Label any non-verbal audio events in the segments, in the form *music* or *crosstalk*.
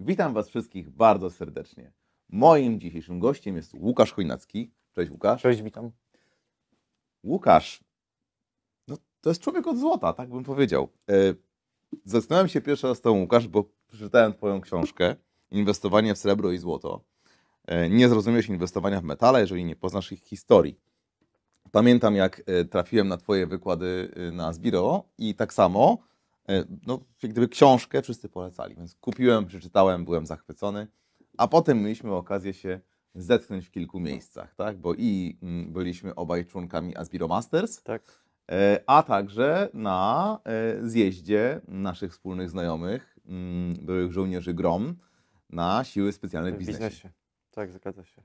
Witam Was wszystkich bardzo serdecznie. Moim dzisiejszym gościem jest Łukasz Chojnacki. Cześć Łukasz. Cześć, witam. Łukasz, no to jest człowiek od złota, tak bym powiedział. Yy, e, zastanawiam się pierwszy raz z tą Łukasz, bo przeczytałem Twoją książkę Inwestowanie w srebro i złoto. Yy, nie zrozumiesz inwestowania w metale, jeżeli nie poznasz ich historii. Pamiętam, jak e, trafiłem na Twoje wykłady na Zbiro i tak samo E, no, gdyby książkę wszyscy polecali, więc kupiłem, przeczytałem, byłem zachwycony, a potem mieliśmy okazję się zetknąć w kilku miejscach, tak? Bo i mm, byliśmy obaj członkami Asbiro Masters, tak. E, a także na e, zjeździe naszych wspólnych znajomych, mm, byłych żołnierzy GROM, na siły specjalne w biznesie. biznesie. Tak, zgadza się.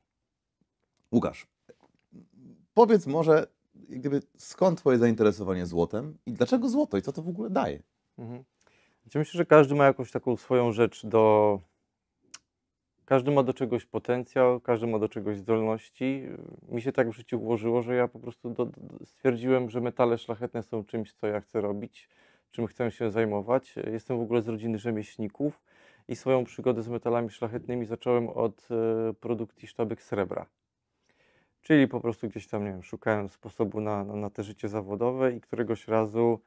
Łukasz, powiedz może, gdyby, skąd Twoje zainteresowanie złotem i dlaczego złoto i co to w ogóle daje? Mhm. Znaczy, myślę, że każdy ma jakąś taką swoją rzecz do. Każdy ma do czegoś potencjał, każdy ma do czegoś zdolności. Mi się tak w życiu ułożyło, że ja po prostu do, do, stwierdziłem, że metale szlachetne są czymś, co ja chcę robić, czym chcę się zajmować. Jestem w ogóle z rodziny rzemieślników i swoją przygodę z metalami szlachetnymi zacząłem od e, produkcji sztabek srebra. Czyli po prostu gdzieś tam, nie wiem, szukałem sposobu na, na, na te życie zawodowe i któregoś razu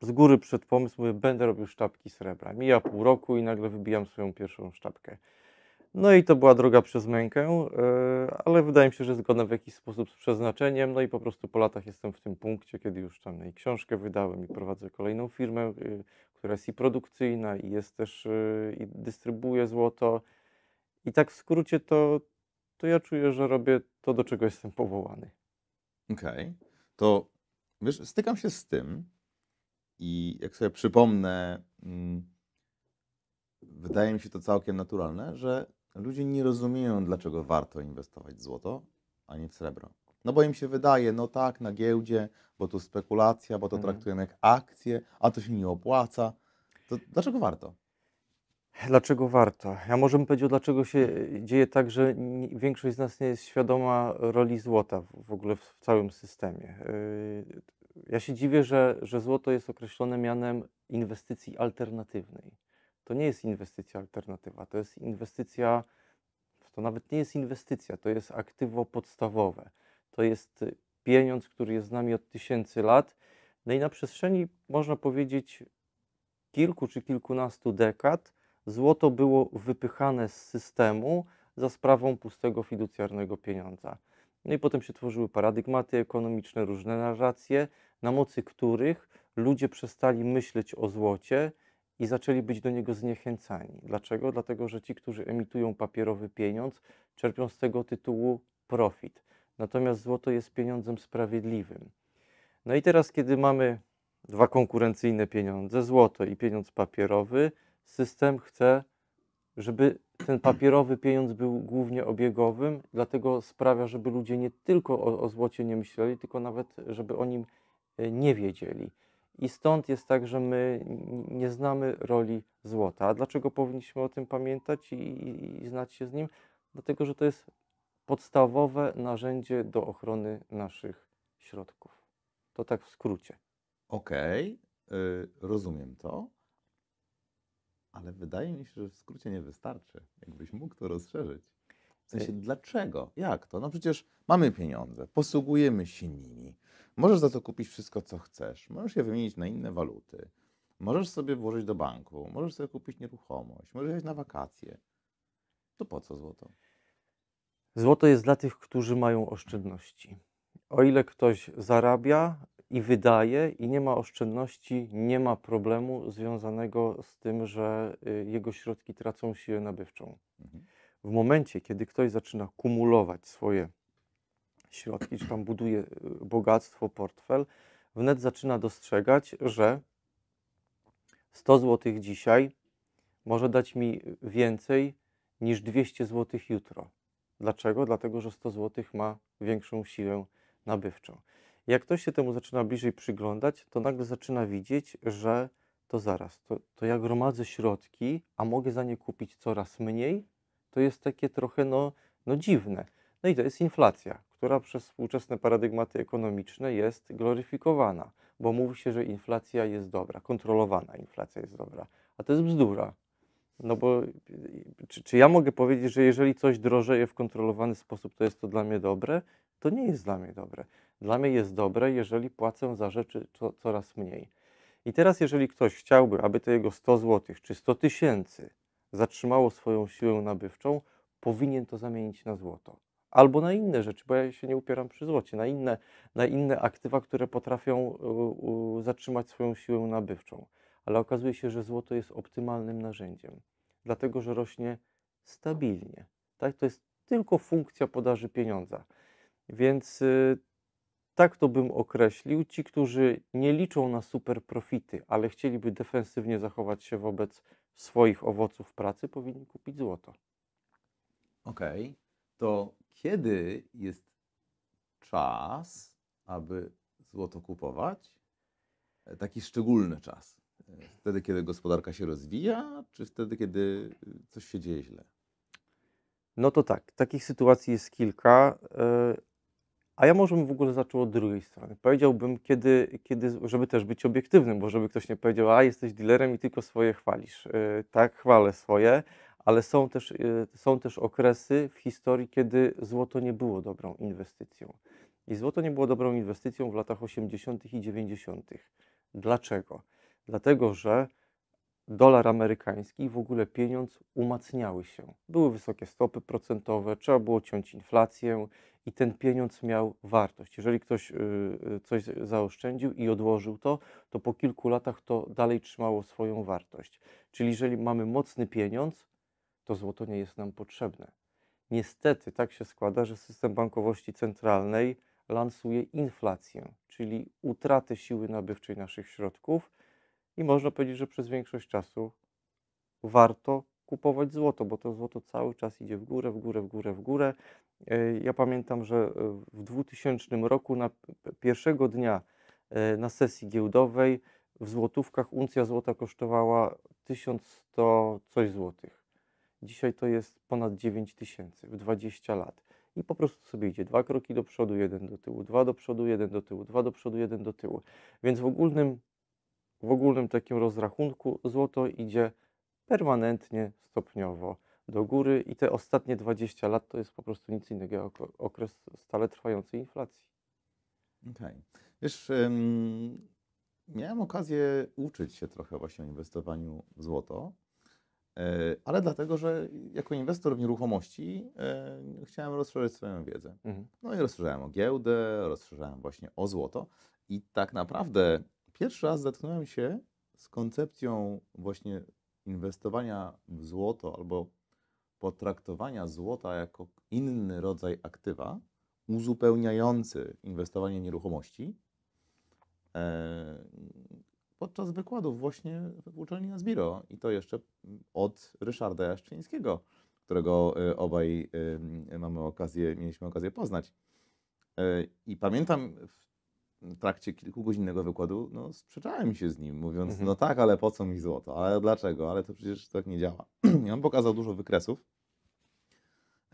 z góry przed pomysł, mówię, będę robił sztabki srebra. Mija pół roku i nagle wybijam swoją pierwszą sztabkę. No i to była droga przez mękę, e, ale wydaje mi się, że zgodna w jakiś sposób z przeznaczeniem. No i po prostu po latach jestem w tym punkcie, kiedy już tam i książkę wydałem i prowadzę kolejną firmę, e, która jest i produkcyjna i jest też e, i dystrybuje złoto. I tak w skrócie to, to ja czuję, że robię to, do czego jestem powołany. Okej. Okay. To wiesz, stykam się z tym, i jak sobie przypomnę, mm, wydaje mi się to całkiem naturalne, że ludzie nie rozumieją, dlaczego warto inwestować w złoto, a nie w srebro. No bo im się wydaje, no tak, na giełdzie, bo to spekulacja, bo to mhm. traktujemy jak akcje, a to się nie opłaca. To dlaczego warto? Dlaczego warto? Ja może bym powiedział, dlaczego się dzieje tak, że większość z nas nie jest świadoma roli złota w ogóle w całym systemie. Yy, ja się dziwię, że, że złoto jest określone mianem inwestycji alternatywnej. To nie jest inwestycja alternatywa, to jest inwestycja, to nawet nie jest inwestycja, to jest aktywo podstawowe. To jest y, pieniądz, który jest z nami od tysięcy lat. No i na przestrzeni, można powiedzieć, kilku czy kilkunastu dekad złoto było wypychane z systemu za sprawą pustego fiducjarnego pieniądza. No i potem się tworzyły paradygmaty ekonomiczne, różne narracje, na mocy których ludzie przestali myśleć o złocie i zaczęli być do niego zniechęcani. Dlaczego? Dlatego, że ci, którzy emitują papierowy pieniądz, czerpią z tego tytułu profit. Natomiast złoto jest pieniądzem sprawiedliwym. No i teraz, kiedy mamy dwa konkurencyjne pieniądze, złoto i pieniądz papierowy, system chce, żeby ten papierowy pieniądz był głównie obiegowym, dlatego sprawia, żeby ludzie nie tylko o, o złocie nie myśleli, tylko nawet, żeby o nim E, nie wiedzieli. I stąd jest tak, że my nie znamy roli złota. A dlaczego powinniśmy o tym pamiętać i, i, i znać się z nim? Dlatego, że to jest podstawowe narzędzie do ochrony naszych środków. To tak w skrócie. Okej, okay, yy, rozumiem to, ale wydaje mi się, że w skrócie nie wystarczy. Jakbyś mógł to rozszerzyć. W sensie, y- dlaczego? Jak to? No przecież mamy pieniądze, posługujemy się nimi. Możesz za to kupić wszystko, co chcesz. Możesz je wymienić na inne waluty. Możesz sobie włożyć do banku. Możesz sobie kupić nieruchomość. Możesz jechać na wakacje. To po co złoto? Złoto jest dla tych, którzy mają oszczędności. O ile ktoś zarabia i wydaje i nie ma oszczędności, nie ma problemu związanego z tym, że y, jego środki tracą siłę nabywczą. Mhm w momencie, kiedy ktoś zaczyna kumulować swoje środki, czy tam buduje e, bogactwo, portfel, wnet zaczyna dostrzegać, że 100 zł dzisiaj może dać mi więcej niż 200 zł jutro. Dlaczego? Dlatego, że 100 zł ma większą siłę nabywczą. Jak ktoś się temu zaczyna bliżej przyglądać, to nagle zaczyna widzieć, że to zaraz, to, to ja gromadzę środki, a mogę za nie kupić coraz mniej, to jest takie trochę no, no dziwne. No i to jest inflacja, która przez współczesne paradygmaty ekonomiczne jest gloryfikowana, bo mówi się, że inflacja jest dobra, kontrolowana inflacja jest dobra, a to jest bzdura. No bo czy, czy ja mogę powiedzieć, że jeżeli coś drożeje w kontrolowany sposób, to jest to dla mnie dobre? To nie jest dla mnie dobre. Dla mnie jest dobre, jeżeli płacę za rzeczy co, coraz mniej. I teraz, jeżeli ktoś chciałby, aby to jego 100 zł czy 100 tysięcy zatrzymało swoją siłę nabywczą, powinien to zamienić na złoto. Albo na inne rzeczy, bo ja się nie upieram przy złocie, na inne, na inne aktywa, które potrafią e, zatrzymać swoją siłę nabywczą. Ale okazuje się, że złoto jest optymalnym narzędziem, dlatego że rośnie stabilnie. Tak? To jest tylko funkcja podaży pieniądza. Więc y, tak to bym określił. Ci, którzy nie liczą na super profity, ale chcieliby defensywnie zachować się wobec swoich owoców pracy, powinni kupić złoto. Okej, okay. to kiedy jest czas, aby złoto kupować? Taki szczególny czas. Wtedy, kiedy gospodarka się rozwija, czy wtedy, kiedy coś się dzieje źle? No to tak, takich sytuacji jest kilka, e, a ja może bym w ogóle zaczął od drugiej strony. Powiedziałbym, kiedy, kiedy, żeby też być obiektywnym, bo żeby ktoś nie powiedział, a jesteś dealerem i tylko swoje chwalisz. Yy, tak, chwalę swoje, ale są też, yy, są też okresy w historii, kiedy złoto nie było dobrą inwestycją. I złoto nie było dobrą inwestycją w latach 80. i 90. Dlaczego? Dlatego, że dolar amerykański i w ogóle pieniądz umacniały się. Były wysokie stopy procentowe, trzeba było ciąć inflację i ten pieniądz miał wartość. Jeżeli ktoś y, y, coś zaoszczędził i odłożył to, to po kilku latach to dalej trzymało swoją wartość. Czyli jeżeli mamy mocny pieniądz, to złoto nie jest nam potrzebne. Niestety tak się składa, że system bankowości centralnej lansuje inflację, czyli utratę siły nabywczej naszych środków i można powiedzieć, że przez większość czasu warto kupować złoto, bo to złoto cały czas idzie w górę, w górę, w górę, w górę. E, ja pamiętam, że e, w 2000 roku na pierwszego dnia e, na sesji giełdowej w złotówkach uncja złota kosztowała 1100 coś złotych. Dzisiaj to jest ponad 9000 w 20 lat. I po prostu sobie idzie dwa kroki do przodu, jeden do tyłu, dwa do przodu, jeden do tyłu, dwa do przodu, jeden do tyłu. Więc w ogólnym w ogólnym takim rozrachunku złoto idzie permanentnie, stopniowo do góry i te ostatnie 20 lat to jest po prostu nic innego jak okres stale trwającej inflacji. Okej. Okay. Wiesz, um, miałem okazję uczyć się trochę właśnie o inwestowaniu w złoto, e, ale dlatego, że jako inwestor w nieruchomości e, chciałem rozszerzyć swoją wiedzę. Mhm. No i rozszerzałem o giełdę, rozszerzałem właśnie o złoto i tak naprawdę Pierwszy raz zetknąłem się z koncepcją właśnie inwestowania w złoto albo potraktowania złota jako inny rodzaj aktywa, uzupełniający inwestowanie w nieruchomości, e, podczas wykładów właśnie w uczelni Nazbiro i to jeszcze od Ryszarda Jaszczyńskiego, którego e, obaj e, mamy okazję, mieliśmy okazję poznać. I pamiętam w trakcie kilkugodzinnego wykładu no, sprzeczałem się z nim, mówiąc, mhm. no tak, ale po co mi złoto, ale dlaczego, ale to przecież tak nie działa. *clears throat* I on pokazał dużo wykresów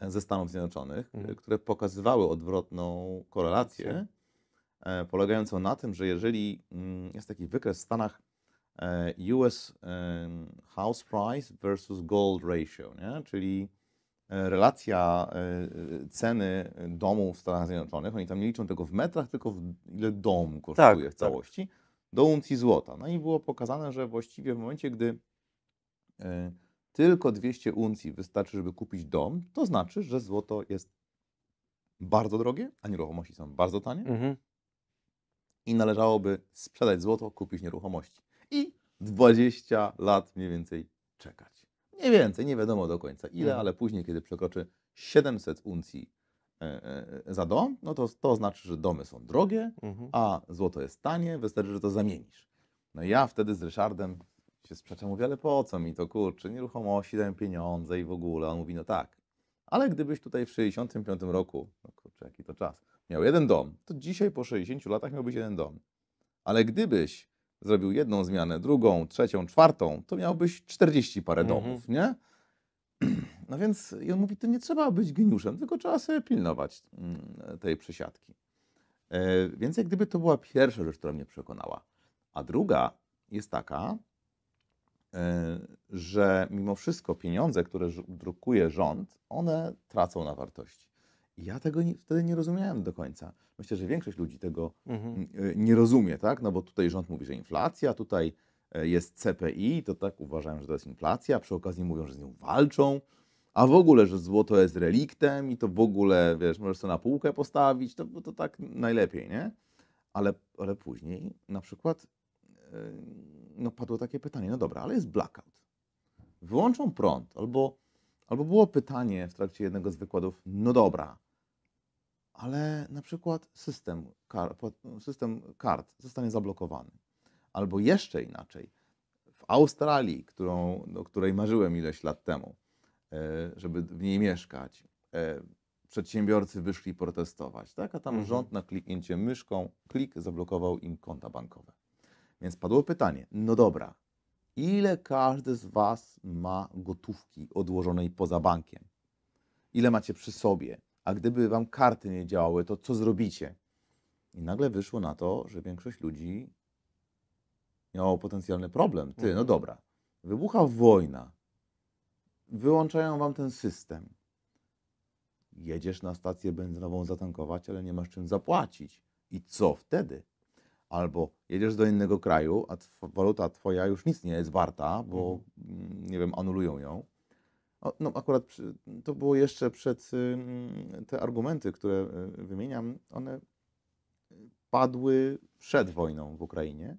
e, ze Stanów Zjednoczonych, e, mhm. które pokazywały odwrotną korelację, e, polegającą na tym, że jeżeli mm, jest taki wykres w Stanach US House Price versus Gold Ratio, nie? czyli E, relacja e, ceny domu w Stanach Zjednoczonych, oni tam nie liczą tego w metrach, tylko w ile dom kosztuje tak, w tak. całości, tak. do uncji złota. No i było pokazane, że właściwie w momencie, gdy e, tylko 200 uncji wystarczy, żeby kupić dom, to znaczy, że złoto jest bardzo drogie, a nieruchomości są bardzo tanie. Mhm. I należałoby sprzedać złoto, kupić nieruchomości. I 20 lat mniej więcej czekać. Mniej więcej, nie wiadomo do końca ile, mhm. ale później, kiedy przekroczy 700 uncji e, e, za dom, no to, to znaczy, że domy są drogie, mhm. a złoto jest tanie, wystarczy, że to zamienisz. No ja wtedy z Ryszardem się sprzeczam, mówię, ale po co mi to, kurczę, nieruchomości dają pieniądze i w ogóle. On mówi, no tak, ale gdybyś tutaj w 65 roku, no kurczę, jaki to czas, miał jeden dom, to dzisiaj po 60 latach miałbyś jeden dom. Ale gdybyś zrobił jedną zmianę, drugą, trzecią, czwartą, to miałbyś 40 parę mhm. domów, nie? *clears throat* No więc i on mówi, to nie trzeba być geniuszem, tylko trzeba sobie pilnować mm, tej przesiadki. E, więc jak gdyby to była pierwsza rzecz, która mnie przekonała. A druga jest taka, e, że mimo wszystko pieniądze, które drukuje rząd, one tracą na wartości ja tego nie, wtedy nie rozumiałem do końca. Myślę, że większość ludzi tego mhm. Mm, y, nie rozumie, tak? No bo tutaj rząd mówi, że inflacja, tutaj e, jest CPI, to tak uważają, że to jest inflacja, przy okazji mówią, że z nią walczą, a w ogóle, że złoto jest reliktem i to w ogóle, wiesz, możesz to na półkę postawić, to, to tak najlepiej, nie? Ale, ale później na przykład e, no padło takie pytanie, no dobra, ale jest blackout. Wyłączą prąd, albo, albo było pytanie w trakcie jednego z wykładów, no dobra, ale na przykład system, kar, system kart zostanie zablokowany. Albo jeszcze inaczej, w Australii, którą, do której marzyłem ileś lat temu, e, żeby w niej mieszkać, e, przedsiębiorcy wyszli protestować, tak? a tam mhm. rząd na kliknięcie myszką, klik zablokował im konta bankowe. Więc padło pytanie, no dobra, ile każdy z Was ma gotówki odłożonej poza bankiem? Ile macie przy sobie? a gdyby wam karty nie działały, to co zrobicie? I nagle wyszło na to, że większość ludzi miało potencjalny problem. Ty, no mhm. dobra, wybucha wojna, wyłączają wam ten system. Jedziesz na stację benzynową zatankować, ale nie masz czym zapłacić. I co wtedy? Albo jedziesz do innego kraju, a waluta twoja już nic nie jest warta, bo mhm. mm, nie wiem, anulują ją no akurat to było jeszcze przed te argumenty, które y, wymieniam, one y, padły przed wojną w Ukrainie,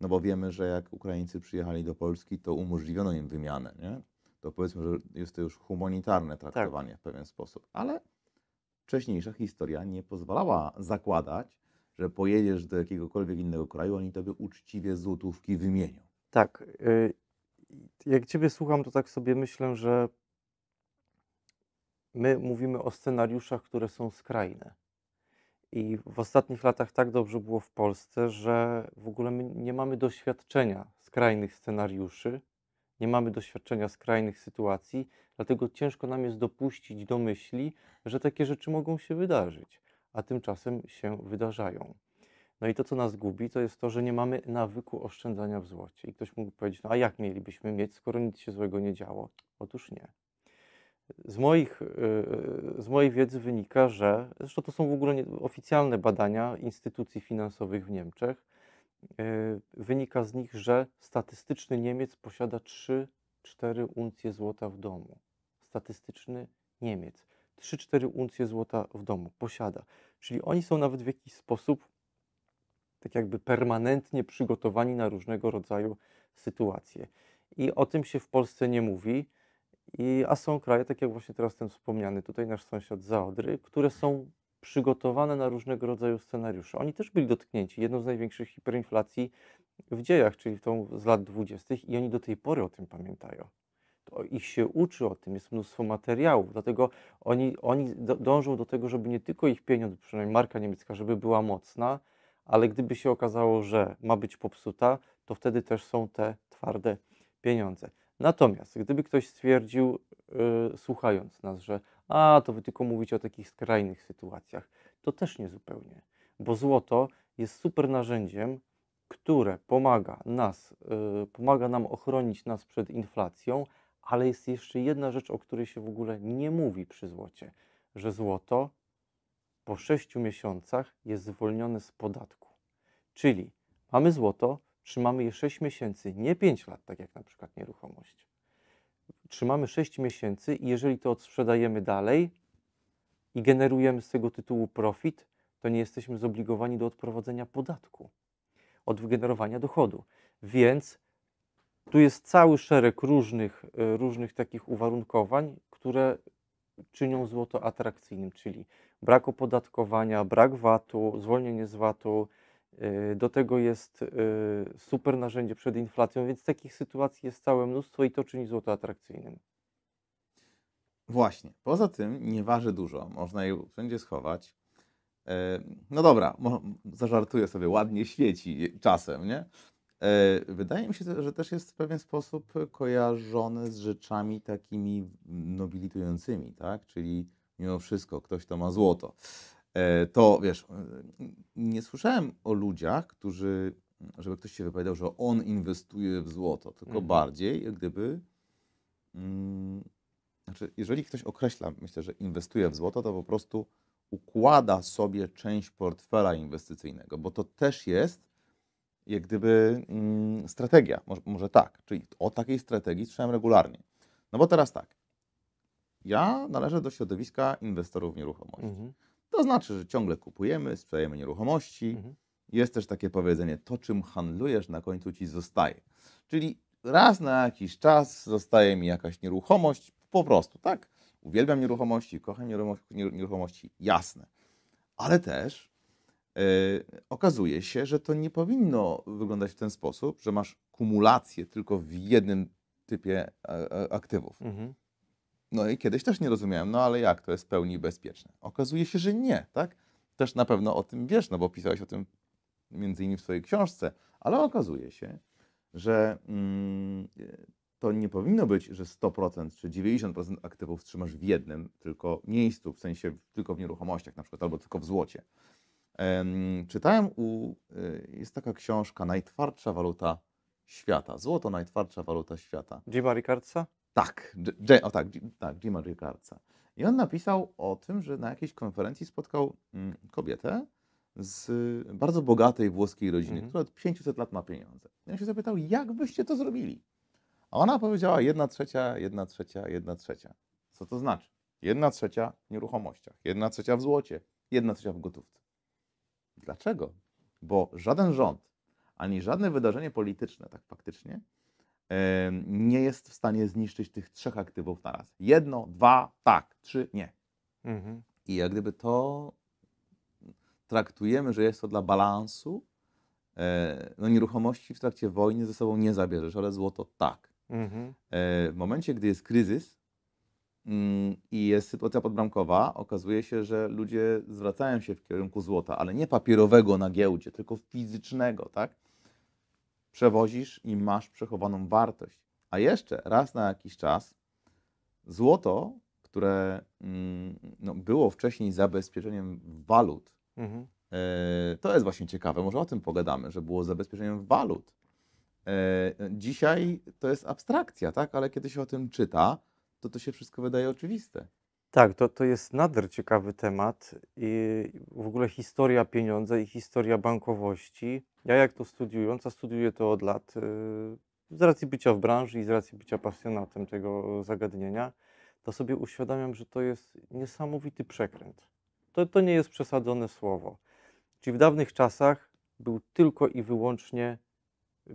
no bo wiemy, że jak Ukraińcy przyjechali do Polski, to umożliwiono im wymianę, nie? To powiedzmy, że jest to już humanitarne tak. traktowanie tak. w pewien sposób, ale wcześniejsza historia nie pozwalała zakładać, że pojedziesz do jakiegokolwiek innego kraju, oni tobie uczciwie złotówki wymienią. Tak. Y jak Ciebie słucham, to tak sobie myślę, że my mówimy o scenariuszach, które są skrajne. I w ostatnich latach tak dobrze było w Polsce, że w ogóle my nie mamy doświadczenia skrajnych scenariuszy, nie mamy doświadczenia skrajnych sytuacji, dlatego ciężko nam jest dopuścić do myśli, że takie rzeczy mogą się wydarzyć, a tymczasem się wydarzają. No i to, co nas gubi, to jest to, że nie mamy nawyku oszczędzania w złocie. I ktoś mógł powiedzieć, no a jak mielibyśmy mieć, skoro nic się złego nie działo? Otóż nie. Z, moich, y, y, z mojej wiedzy wynika, że, zresztą to są w ogóle oficjalne badania instytucji finansowych w Niemczech, y, wynika z nich, że statystyczny Niemiec posiada 3-4 uncje złota w domu. Statystyczny Niemiec 3-4 uncje złota w domu posiada. Czyli oni są nawet w jakiś sposób tak jakby permanentnie przygotowani na różnego rodzaju sytuacje. I o tym się w Polsce nie mówi. I, a są kraje, tak jak właśnie teraz ten wspomniany tutaj nasz sąsiad Zaodry, które są przygotowane na różnego rodzaju scenariusze. Oni też byli dotknięci jedną z największych hiperinflacji w dziejach, czyli tą z lat 20. i oni do tej pory o tym pamiętają. To ich się uczy o tym, jest mnóstwo materiałów, dlatego oni, oni dążą do tego, żeby nie tylko ich pieniądz, przynajmniej marka niemiecka, żeby była mocna, ale gdyby się okazało, że ma być popsuta, to wtedy też są te twarde pieniądze. Natomiast gdyby ktoś stwierdził, yy, słuchając nas, że a to wy tylko mówicie o takich skrajnych sytuacjach, to też nie zupełnie, bo złoto jest super narzędziem, które pomaga nas, yy, pomaga nam ochronić nas przed inflacją, ale jest jeszcze jedna rzecz, o której się w ogóle nie mówi przy złocie, że złoto po 6 miesiącach jest zwolnione z podatku. Czyli mamy złoto, trzymamy je 6 miesięcy, nie 5 lat, tak jak na przykład nieruchomość. Trzymamy 6 miesięcy i jeżeli to odsprzedajemy dalej i generujemy z tego tytułu profit, to nie jesteśmy zobligowani do odprowadzenia podatku od wygenerowania dochodu. Więc tu jest cały szereg różnych, e, różnych takich uwarunkowań, które czynią złoto atrakcyjnym, czyli brak opodatkowania, brak VAT-u, zwolnienie z VAT-u. Y, do tego jest y, super narzędzie przed inflacją, więc takich sytuacji jest całe mnóstwo i to czyni złoto atrakcyjnym. Właśnie. Poza tym nie waży dużo. Można je wszędzie schować. E, no dobra, zażartuję sobie, ładnie świeci czasem, nie? E, wydaje mi się, że też jest w pewien sposób kojarzone z rzeczami takimi nobilitującymi, tak? Czyli mimo wszystko ktoś to ma złoto. E, to wiesz, e, nie słyszałem o ludziach, którzy, żeby ktoś się wypowiadał, że on inwestuje w złoto, tylko mhm. bardziej jak gdyby. Mm, znaczy, jeżeli ktoś określa, myślę, że inwestuje w złoto, to po prostu układa sobie część portfela inwestycyjnego, bo to też jest jak gdyby mm, strategia. Może, może tak, czyli o takiej strategii słyszałem regularnie. No bo teraz tak, ja należę do środowiska inwestorów nieruchomości. Mhm. To znaczy, że ciągle kupujemy, sprzedajemy nieruchomości. Mhm. Jest też takie powiedzenie, to czym handlujesz na końcu ci zostaje. Czyli raz na jakiś czas zostaje mi jakaś nieruchomość, po prostu, tak? Uwielbiam nieruchomości, kocham nieruchomości, jasne. Ale też yy, okazuje się, że to nie powinno wyglądać w ten sposób, że masz kumulację tylko w jednym typie e, e, aktywów. Mhm. No i kiedyś też nie rozumiałem, no ale jak to jest w pełni bezpieczne? Okazuje się, że nie, tak? Też na pewno o tym wiesz, no bo pisałeś o tym między innymi w swojej książce, ale okazuje się, że mm, to nie powinno być, że 100% czy 90% aktywów trzymasz w jednym tylko miejscu, w sensie tylko w nieruchomościach na przykład, albo tylko w złocie. czytałem u, y, jest taka książka Najtwardsza waluta świata. Złoto najtwardsza waluta świata. Jima Ricardsa? Tak, J o tak, tak, Jima Rickardsa. I on napisał o tym, że na jakiejś konferencji spotkał mm, kobietę z bardzo bogatej włoskiej rodziny, mm -hmm. która od 500 lat ma pieniądze. I on się zapytał, jak byście to zrobili? A ona powiedziała, jedna trzecia, jedna trzecia, jedna trzecia. Co to znaczy? Jedna trzecia w nieruchomościach, jedna trzecia w złocie, jedna trzecia w gotówce. Dlaczego? Bo żaden rząd, ani żadne wydarzenie polityczne, tak faktycznie, nie jest w stanie zniszczyć tych trzech aktywów na raz. Jedno, dwa, tak, trzy, nie. Mhm. I jak gdyby to traktujemy, że jest to dla balansu, e, no nieruchomości w trakcie wojny ze sobą nie zabierzesz, ale złoto tak. Mhm. E, w momencie, gdy jest kryzys mm, i jest sytuacja podbramkowa, okazuje się, że ludzie zwracają się w kierunku złota, ale nie papierowego na giełdzie, tylko fizycznego, tak? przewozisz i masz przechowaną wartość. A jeszcze raz na jakiś czas złoto, które mm, no, było wcześniej zabezpieczeniem walut, mhm. E, to jest właśnie ciekawe, może o tym pogadamy, że było zabezpieczeniem walut. E, dzisiaj to jest abstrakcja, tak? ale kiedy się o tym czyta, to to się wszystko wydaje oczywiste. Tak, to, to jest nader ciekawy temat. I w ogóle historia pieniądza i historia bankowości. Ja jak to studiując, a studiuję to od lat, y, z racji bycia w branży i z racji bycia pasjonatem tego zagadnienia, to sobie uświadamiam, że to jest niesamowity przekręt. To, to nie jest przesadzone słowo. Czyli w dawnych czasach był tylko i wyłącznie,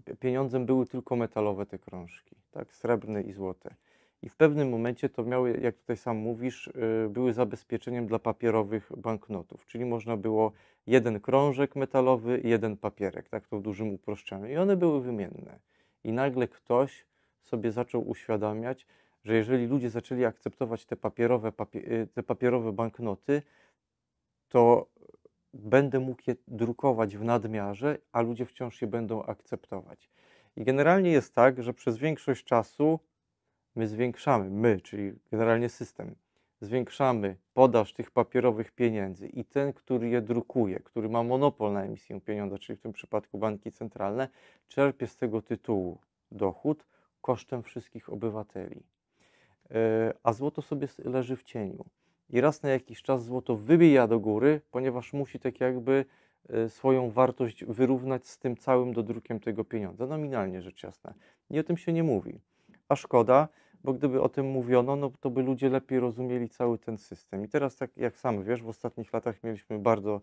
y, pieniądzem były tylko metalowe te krążki, tak, srebrne i złote i w pewnym momencie to miały, jak tutaj sam mówisz, y, były zabezpieczeniem dla papierowych banknotów, czyli można było jeden krążek metalowy jeden papierek, tak to w dużym uproszczeniu. I one były wymienne. I nagle ktoś sobie zaczął uświadamiać, że jeżeli ludzie zaczęli akceptować te papierowe, y, te papierowe banknoty, to będę mógł je drukować w nadmiarze, a ludzie wciąż je będą akceptować. I generalnie jest tak, że przez większość czasu my zwiększamy, my, czyli generalnie system, zwiększamy podaż tych papierowych pieniędzy i ten, który je drukuje, który ma monopol na emisję pieniądza, czyli w tym przypadku banki centralne, czerpie z tego tytułu dochód kosztem wszystkich obywateli. E, a złoto sobie leży w cieniu. I raz na jakiś czas złoto wybija do góry, ponieważ musi tak jakby e, swoją wartość wyrównać z tym całym dodrukiem tego pieniądza, nominalnie rzecz jasna. I o tym się nie mówi a szkoda, bo gdyby o tym mówiono, no to by ludzie lepiej rozumieli cały ten system. I teraz, tak jak sam wiesz, w ostatnich latach mieliśmy bardzo,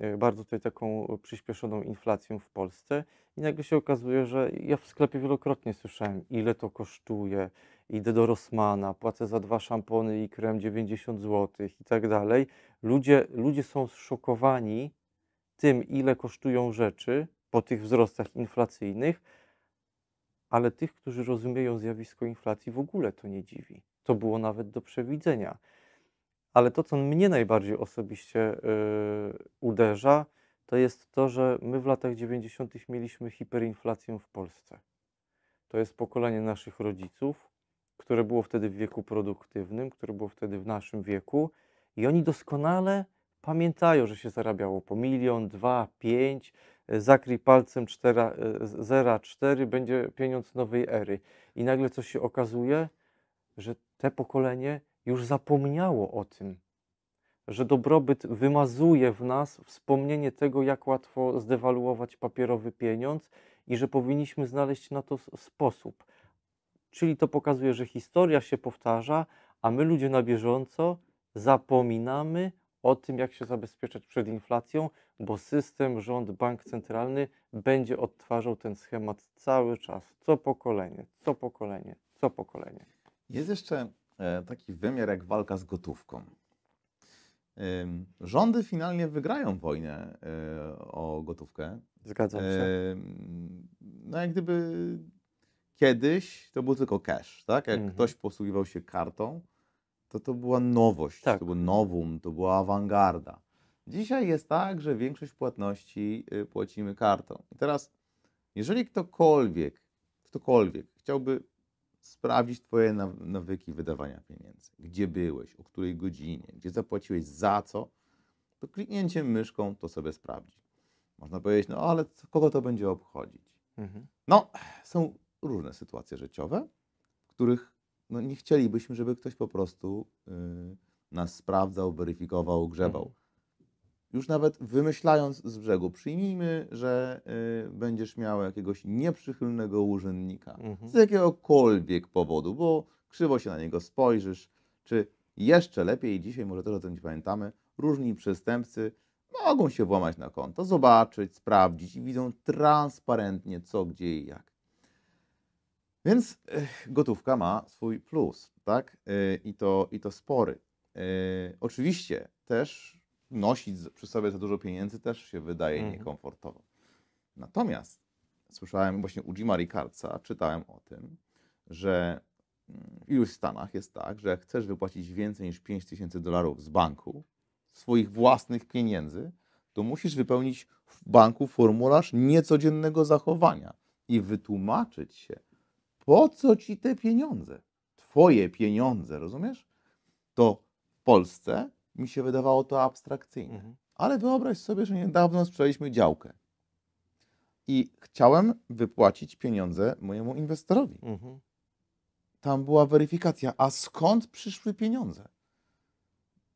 e, bardzo tutaj taką e, przyspieszoną inflację w Polsce i nagle się okazuje, że ja w sklepie wielokrotnie słyszałem, ile to kosztuje, idę do Rossmana, płacę za dwa szampony i krem 90 zł i tak dalej. Ludzie, ludzie są zszokowani tym, ile kosztują rzeczy po tych wzrostach inflacyjnych, ale tych, którzy rozumieją zjawisko inflacji, w ogóle to nie dziwi. To było nawet do przewidzenia. Ale to, co mnie najbardziej osobiście yy, uderza, to jest to, że my w latach 90. mieliśmy hiperinflację w Polsce. To jest pokolenie naszych rodziców, które było wtedy w wieku produktywnym, które było wtedy w naszym wieku, i oni doskonale pamiętają, że się zarabiało po milion, dwa, pięć, E, zakryj palcem 04, e, będzie pieniądz nowej ery. I nagle coś się okazuje, że te pokolenie już zapomniało o tym, że dobrobyt wymazuje w nas wspomnienie tego, jak łatwo zdewaluować papierowy pieniądz i że powinniśmy znaleźć na to sposób. Czyli to pokazuje, że historia się powtarza, a my ludzie na bieżąco zapominamy o tym, jak się zabezpieczać przed inflacją, bo system, rząd, bank centralny będzie odtwarzał ten schemat cały czas, co pokolenie, co pokolenie, co pokolenie. Jest jeszcze e, taki wymiar jak walka z gotówką. Rządy finalnie wygrają wojnę e, o gotówkę. Zgadzam się. No jak gdyby kiedyś to był tylko cash, tak? Jak mhm. ktoś posługiwał się kartą, to to była nowość, tak. to było nowum, to była awangarda. Dzisiaj jest tak, że większość płatności y, płacimy kartą. I teraz, jeżeli ktokolwiek, ktokolwiek chciałby sprawdzić Twoje nawyki wydawania pieniędzy, gdzie byłeś, o której godzinie, gdzie zapłaciłeś za co, to kliknięciem myszką to sobie sprawdzi. Można powiedzieć, no ale kogo to będzie obchodzić? Mhm. No, są różne sytuacje życiowe, w których no nie chcielibyśmy, żeby ktoś po prostu y, nas sprawdzał, weryfikował, grzebał. Już nawet wymyślając z brzegu, przyjmijmy, że y, będziesz miał jakiegoś nieprzychylnego urzędnika mhm. z jakiegokolwiek powodu, bo krzywo się na niego spojrzysz, czy jeszcze lepiej, dzisiaj może też o tym nie pamiętamy, różni przestępcy mogą się włamać na konto, zobaczyć, sprawdzić i widzą transparentnie co, gdzie i jak. Więc gotówka ma swój plus, tak? E, I to, i to spory. E, oczywiście też nosić przy sobie za dużo pieniędzy też się wydaje mhm. niekomfortowo. Natomiast słyszałem właśnie u Jima Rickardsa, czytałem o tym, że mm, w iluś Stanach jest tak, że jak chcesz wypłacić więcej niż 5000 tysięcy dolarów z banku, swoich własnych pieniędzy, to musisz wypełnić w banku formularz niecodziennego zachowania i wytłumaczyć się, po co ci te pieniądze? Twoje pieniądze, rozumiesz? To w Polsce mi się wydawało to abstrakcyjne. Mhm. Ale wyobraź sobie, że niedawno sprzedaliśmy działkę i chciałem wypłacić pieniądze mojemu inwestorowi. Mhm. Tam była weryfikacja, a skąd przyszły pieniądze?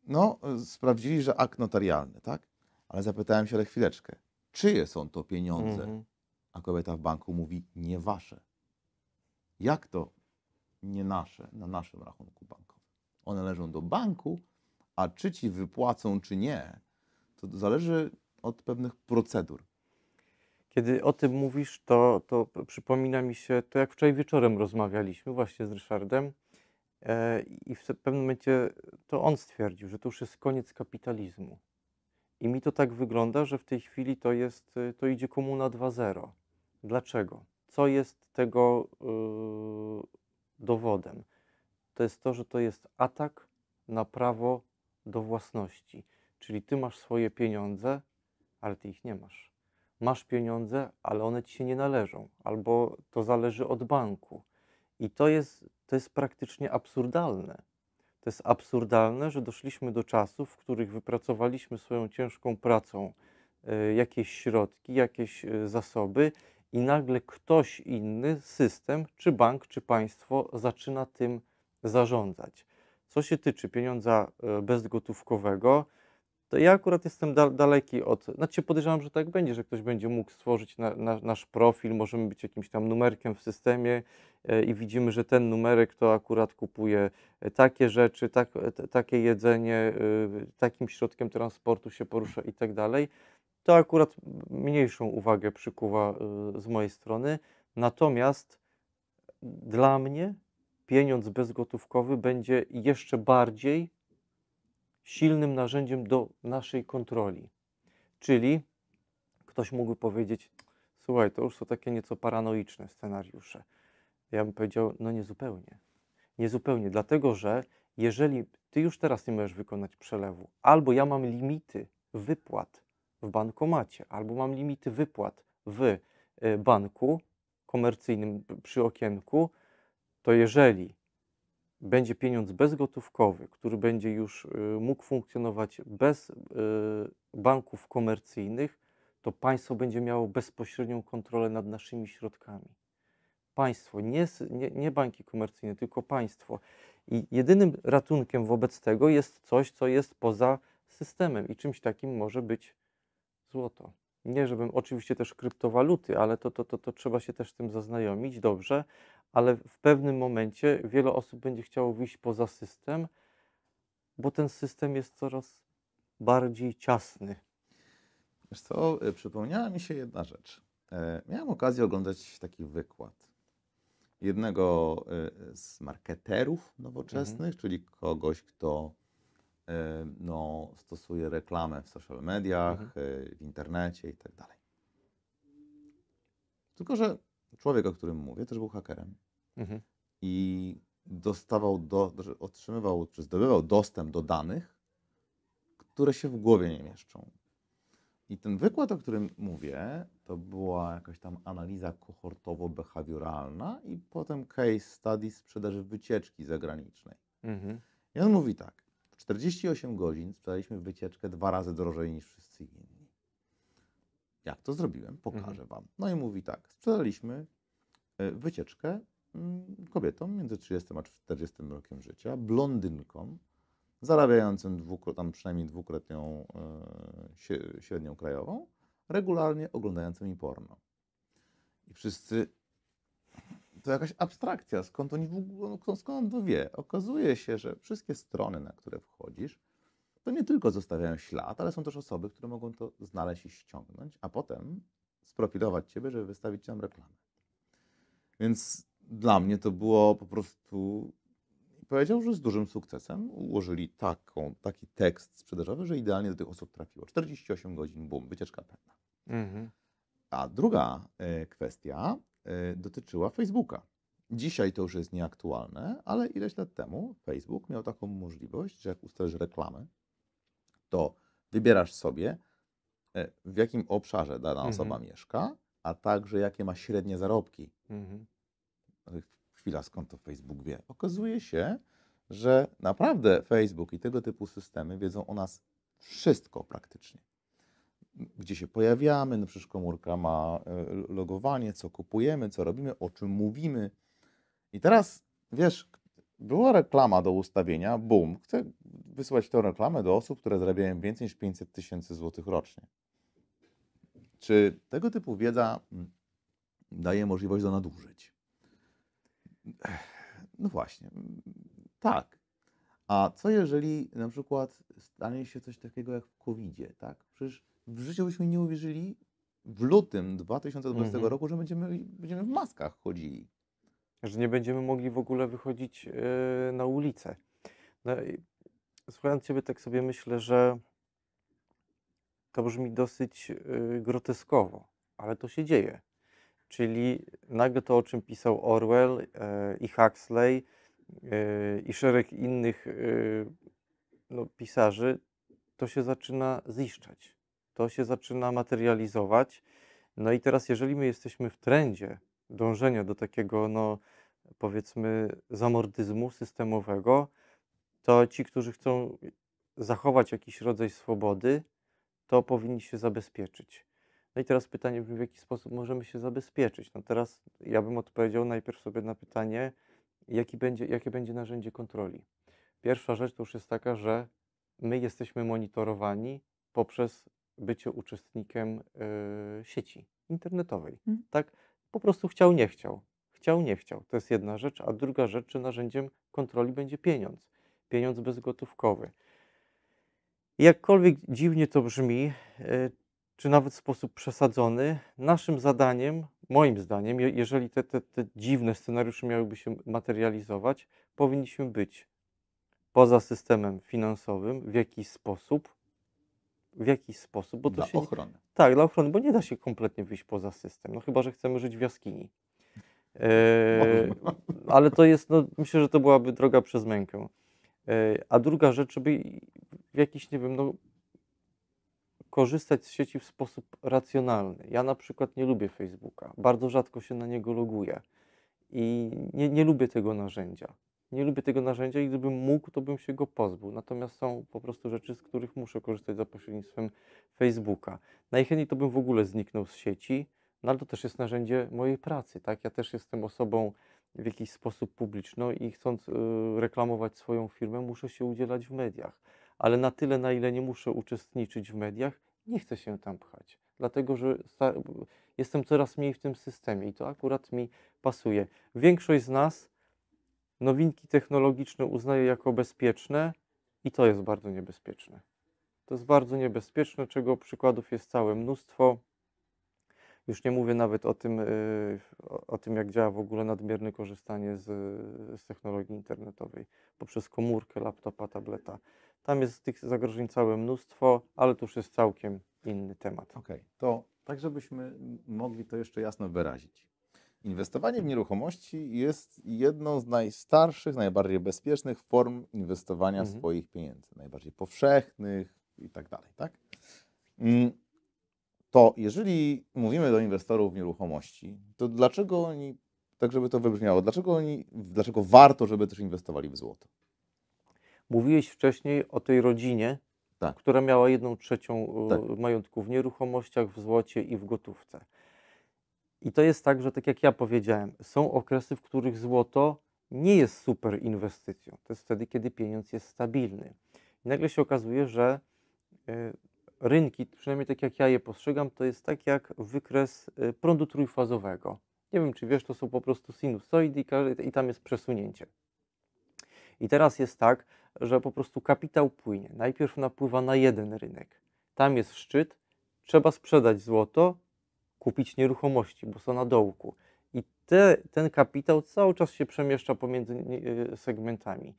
No, sprawdzili, że akt notarialny, tak? Ale zapytałem się, ale chwileczkę, czyje są to pieniądze? Mhm. A kobieta w banku mówi, nie wasze. Jak to nie nasze, na naszym rachunku bankowym? One leżą do banku, a czy ci wypłacą, czy nie, to zależy od pewnych procedur. Kiedy o tym mówisz, to, to przypomina mi się to, jak wczoraj wieczorem rozmawialiśmy właśnie z Ryszardem e, i w pewnym momencie to on stwierdził, że to już jest koniec kapitalizmu. I mi to tak wygląda, że w tej chwili to jest, to idzie komuna 2.0. Dlaczego? co jest tego yy, dowodem? To jest to, że to jest atak na prawo do własności. Czyli ty masz swoje pieniądze, ale ty ich nie masz. Masz pieniądze, ale one ci się nie należą, albo to zależy od banku. I to jest, to jest praktycznie absurdalne. To jest absurdalne, że doszliśmy do czasów, w których wypracowaliśmy swoją ciężką pracą yy, jakieś środki, jakieś yy, zasoby i nagle ktoś inny, system, czy bank, czy państwo zaczyna tym zarządzać. Co się tyczy pieniądza e, bezgotówkowego, to ja akurat jestem daleki od. Znaczy, podejrzewam, że tak będzie, że ktoś będzie mógł stworzyć na, na, nasz profil, możemy być jakimś tam numerkiem w systemie e, i widzimy, że ten numerek to akurat kupuje e, takie rzeczy, tak, takie jedzenie, takim środkiem transportu się porusza i tak dalej. To akurat mniejszą uwagę przykuwa y, z mojej strony. Natomiast dla mnie pieniądz bezgotówkowy będzie jeszcze bardziej silnym narzędziem do naszej kontroli. Czyli ktoś mógłby powiedzieć: Słuchaj, to już są takie nieco paranoiczne scenariusze. Ja bym powiedział: No niezupełnie. Niezupełnie, dlatego że jeżeli ty już teraz nie możesz wykonać przelewu, albo ja mam limity wypłat, w bankomacie, albo mam limity wypłat w y, banku komercyjnym przy okienku, to jeżeli będzie pieniądz bezgotówkowy, który będzie już y, mógł funkcjonować bez y, banków komercyjnych, to państwo będzie miało bezpośrednią kontrolę nad naszymi środkami. Państwo, nie, nie, nie banki komercyjne, tylko państwo. I jedynym ratunkiem wobec tego jest coś, co jest poza systemem i czymś takim może być złoto. Nie, żebym oczywiście też kryptowaluty, ale to, to, to, to trzeba się też z tym zaznajomić, dobrze, ale w pewnym momencie wiele osób będzie chciało wyjść poza system, bo ten system jest coraz bardziej ciasny. Wiesz co, e, przypomniała mi się jedna rzecz. E, miałem okazję oglądać taki wykład jednego e, z marketerów nowoczesnych, mhm. czyli kogoś, kto Y, no, stosuje reklamę w social mediach, mhm. Y, w internecie i tak dalej. Tylko, że człowiek, o którym mówię, też był hakerem. Mhm. I dostawał, do, otrzymywał, czy zdobywał dostęp do danych, które się w głowie nie mieszczą. I ten wykład, o którym mówię, to była jakaś tam analiza kohortowo-behawioralna i potem case study sprzedaży wycieczki zagranicznej. Mhm. I on mówi tak, 48 godzin sprzedaliśmy wycieczkę dwa razy drożej niż wszyscy inni. Jak to zrobiłem? Pokażę mhm. Wam. No i mówi tak, sprzedaliśmy e, wycieczkę mm, kobietom między 30 a 40 rokiem życia, blondynkom, zarabiającym dwukro, tam przynajmniej dwukrotnią e, średnią krajową, regularnie oglądającym porno. I wszyscy to jakaś abstrakcja, skąd oni w ogóle, no, skąd on to wie? Okazuje się, że wszystkie strony, na które wchodzisz, to nie tylko zostawiają ślad, ale są też osoby, które mogą to znaleźć i ściągnąć, a potem sprofilować ciebie, żeby wystawić tam reklamę. Więc dla mnie to było po prostu. Powiedział, że z dużym sukcesem ułożyli taką, taki tekst sprzedażowy, że idealnie do tych osób trafiło. 48 godzin, bum, wycieczka pełna. Mhm. A druga e, kwestia E, dotyczyła Facebooka. Dzisiaj to już jest nieaktualne, ale ileś lat temu Facebook miał taką możliwość, że jak ustawisz reklamę, to wybierasz sobie, e, w jakim obszarze dana mhm. osoba mieszka, a także jakie ma średnie zarobki. Mhm. Chwila, skąd to Facebook wie? Okazuje się, że naprawdę Facebook i tego typu systemy wiedzą o nas wszystko praktycznie gdzie się pojawiamy, no przecież komórka ma e, logowanie, co kupujemy, co robimy, o czym mówimy. I teraz, wiesz, była reklama do ustawienia, boom, chcę wysyłać tę reklamę do osób, które zarabiają więcej niż 500 tysięcy złotych rocznie. Czy tego typu wiedza mm, daje możliwość do nadużyć? No właśnie, mm, tak. A co jeżeli na przykład stanie się coś takiego jak w covid tak? Przecież w życiu byśmy nie uwierzyli w lutym 2020 mhm. roku, że będziemy, będziemy w maskach chodzili. Że nie będziemy mogli w ogóle wychodzić yy, na ulicę. No, słuchając Ciebie, tak sobie myślę, że to brzmi dosyć yy, groteskowo, ale to się dzieje. Czyli nagle to, o czym pisał Orwell yy, i Huxley i szereg innych no, pisarzy, to się zaczyna ziszczać to się zaczyna materializować. No i teraz, jeżeli my jesteśmy w trendzie dążenia do takiego, no powiedzmy, zamordyzmu systemowego, to ci, którzy chcą zachować jakiś rodzaj swobody, to powinni się zabezpieczyć. No i teraz pytanie, w jaki sposób możemy się zabezpieczyć? No teraz ja bym odpowiedział najpierw sobie na pytanie, jaki będzie, jakie będzie narzędzie kontroli. Pierwsza rzecz to już jest taka, że my jesteśmy monitorowani poprzez bycie uczestnikiem y, sieci internetowej. Mm. Tak, po prostu chciał, nie chciał. Chciał, nie chciał. To jest jedna rzecz, a druga rzecz, czy narzędziem kontroli będzie pieniądz. Pieniądz bezgotówkowy. Jakkolwiek dziwnie to brzmi, y, czy nawet w sposób przesadzony, naszym zadaniem, moim zdaniem, jeżeli te, te, te dziwne scenariusze miałyby się materializować, powinniśmy być poza systemem finansowym w jakiś sposób, w jakiś sposób. Bo to dla się, ochrony. Tak, dla ochrony, bo nie da się kompletnie wyjść poza system, no chyba, że chcemy żyć w jaskini. *laughs* Eee, ale to jest, no, myślę, że to byłaby droga przez mękę. Eee, a druga rzecz, żeby w jakiś, nie wiem, no, korzystać z sieci w sposób racjonalny. Ja na przykład nie lubię Facebooka, bardzo rzadko się na niego loguję i nie, nie lubię tego narzędzia nie lubię tego narzędzia i gdybym mógł, to bym się go pozbył. Natomiast są po prostu rzeczy, z których muszę korzystać za pośrednictwem Facebooka. Najchętniej to bym w ogóle zniknął z sieci, no ale to też jest narzędzie mojej pracy, tak? Ja też jestem osobą w jakiś sposób publiczną i chcąc y, reklamować swoją firmę, muszę się udzielać w mediach. Ale na tyle, na ile nie muszę uczestniczyć w mediach, nie chcę się tam pchać. Dlatego, że jestem coraz mniej w tym systemie i to akurat mi pasuje. Większość z nas nowinki technologiczne uznaje jako bezpieczne i to jest bardzo niebezpieczne. To jest bardzo niebezpieczne, czego przykładów jest całe mnóstwo. Już nie mówię nawet o tym, y, o tym jak działa w ogóle nadmierne korzystanie z, z technologii internetowej poprzez komórkę, laptopa, tableta. Tam jest tych zagrożeń całe mnóstwo, ale to już jest całkiem inny temat. Okej, okay. to tak, żebyśmy mogli to jeszcze jasno wyrazić. Inwestowanie w nieruchomości jest jedną z najstarszych, najbardziej bezpiecznych form inwestowania mhm. swoich pieniędzy, najbardziej powszechnych i tak dalej, tak? Mm, to jeżeli mówimy do inwestorów w nieruchomości, to dlaczego oni, tak żeby to wybrzmiało, dlaczego oni, dlaczego warto, żeby też inwestowali w złoto? Mówiłeś wcześniej o tej rodzinie, tak. która miała jedną trzecią e, tak. majątku w nieruchomościach, w złocie i w gotówce. I to jest tak, że tak jak ja powiedziałem, są okresy, w których złoto nie jest super inwestycją. To jest wtedy, kiedy pieniądz jest stabilny. I nagle się okazuje, że e, rynki, przynajmniej tak jak ja je postrzegam, to jest tak jak wykres e, prądu trójfazowego. Nie wiem, czy wiesz, to są po prostu sinusoidy i tam jest przesunięcie. I teraz jest tak, że po prostu kapitał płynie. Najpierw napływa na jeden rynek. Tam jest szczyt, trzeba sprzedać złoto, kupić nieruchomości, bo są na dołku. I te, ten kapitał cały czas się przemieszcza pomiędzy e, segmentami.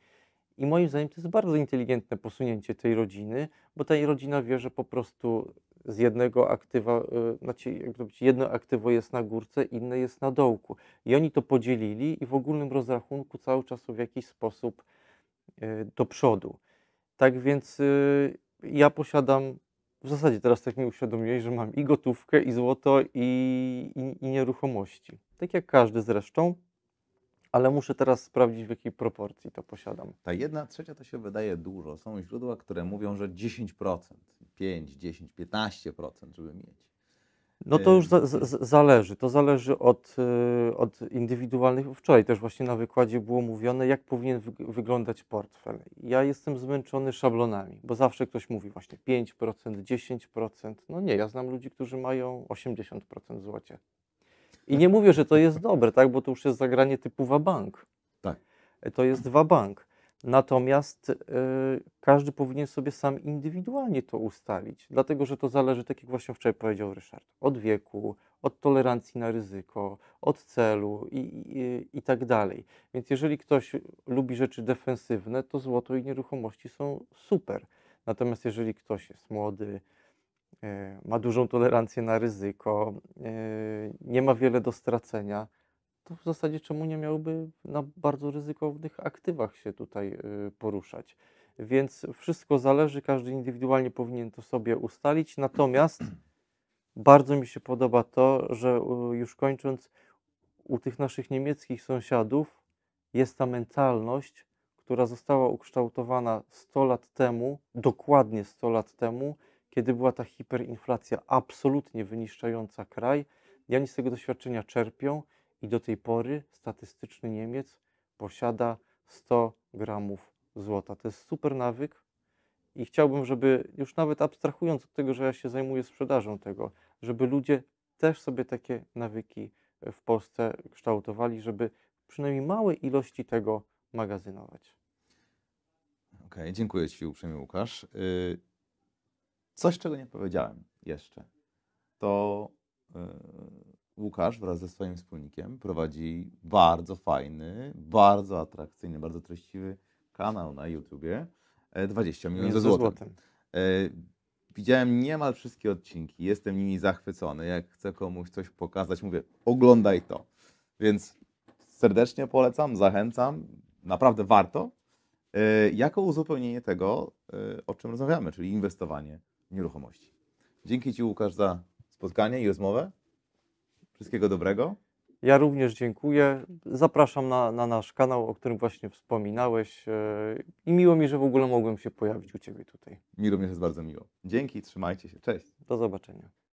I moim zdaniem to jest bardzo inteligentne posunięcie tej rodziny, bo ta rodzina wie, że po prostu z jednego aktywa, e, znaczy jakby jedno aktywo jest na górce, inne jest na dołku. I oni to podzielili i w ogólnym rozrachunku cały czas w jakiś sposób e, do przodu. Tak więc ja posiadam w zasadzie teraz tak mi uświadomiłeś, że mam i gotówkę, i złoto, i, i, i nieruchomości. Tak jak każdy zresztą, ale muszę teraz sprawdzić, w jakiej proporcji to posiadam. Ta jedna trzecia to się wydaje dużo. Są źródła, które mówią, że 10%, 5, 10, 15% żeby mieć. No to już za, z, zależy. To zależy od, y, od indywidualnych. Wczoraj też właśnie na wykładzie było mówione, jak powinien wyglądać portfel. Ja jestem zmęczony szablonami, bo zawsze ktoś mówi właśnie 5%, 10%. No nie, ja znam ludzi, którzy mają 80% w złocie. I nie mówię, że to jest dobre, tak, bo to już jest zagranie typu wabank. Tak. To jest wabank. Natomiast y, każdy powinien sobie sam indywidualnie to ustalić, dlatego że to zależy, tak jak właśnie wczoraj powiedział Ryszard, od wieku, od tolerancji na ryzyko, od celu i, i, i tak dalej. Więc jeżeli ktoś lubi rzeczy defensywne, to złoto i nieruchomości są super. Natomiast jeżeli ktoś jest młody, y, ma dużą tolerancję na ryzyko, y, nie ma wiele do stracenia, to w zasadzie czemu nie miałby na bardzo ryzykownych aktywach się tutaj y, poruszać. Więc wszystko zależy, każdy indywidualnie powinien to sobie ustalić. Natomiast *clears throat* bardzo mi się podoba to, że y, już kończąc, u tych naszych niemieckich sąsiadów jest ta mentalność, która została ukształtowana 100 lat temu, dokładnie 100 lat temu, kiedy była ta hiperinflacja absolutnie wyniszczająca kraj. Ja oni z tego doświadczenia czerpią i do tej pory statystyczny Niemiec posiada 100 gramów złota. To jest super nawyk i chciałbym, żeby już nawet abstrahując od tego, że ja się zajmuję sprzedażą tego, żeby ludzie też sobie takie nawyki e, w Polsce kształtowali, żeby przynajmniej małe ilości tego magazynować. Okej, okay, dziękuję Ci uprzejmie Łukasz. Y, coś, czego nie powiedziałem jeszcze, to y, Łukasz wraz ze swoim wspólnikiem prowadzi bardzo fajny, bardzo atrakcyjny, bardzo treściwy kanał na YouTubie 20 e, milionów złotych. złotym. E, widziałem niemal wszystkie odcinki, jestem nimi zachwycony. Jak chcę komuś coś pokazać, mówię, oglądaj to. Więc serdecznie polecam, zachęcam, naprawdę warto. E, jako uzupełnienie tego, o czym rozmawiamy, czyli inwestowanie w nieruchomości. Dzięki Ci, Łukasz, za spotkanie i rozmowę. Wszystkiego dobrego. Ja również dziękuję. Zapraszam na, na nasz kanał, o którym właśnie wspominałeś. E, I miło mi, że w ogóle mogłem się pojawić u Ciebie tutaj. Mi również jest bardzo miło. Dzięki, trzymajcie się. Cześć. Do zobaczenia.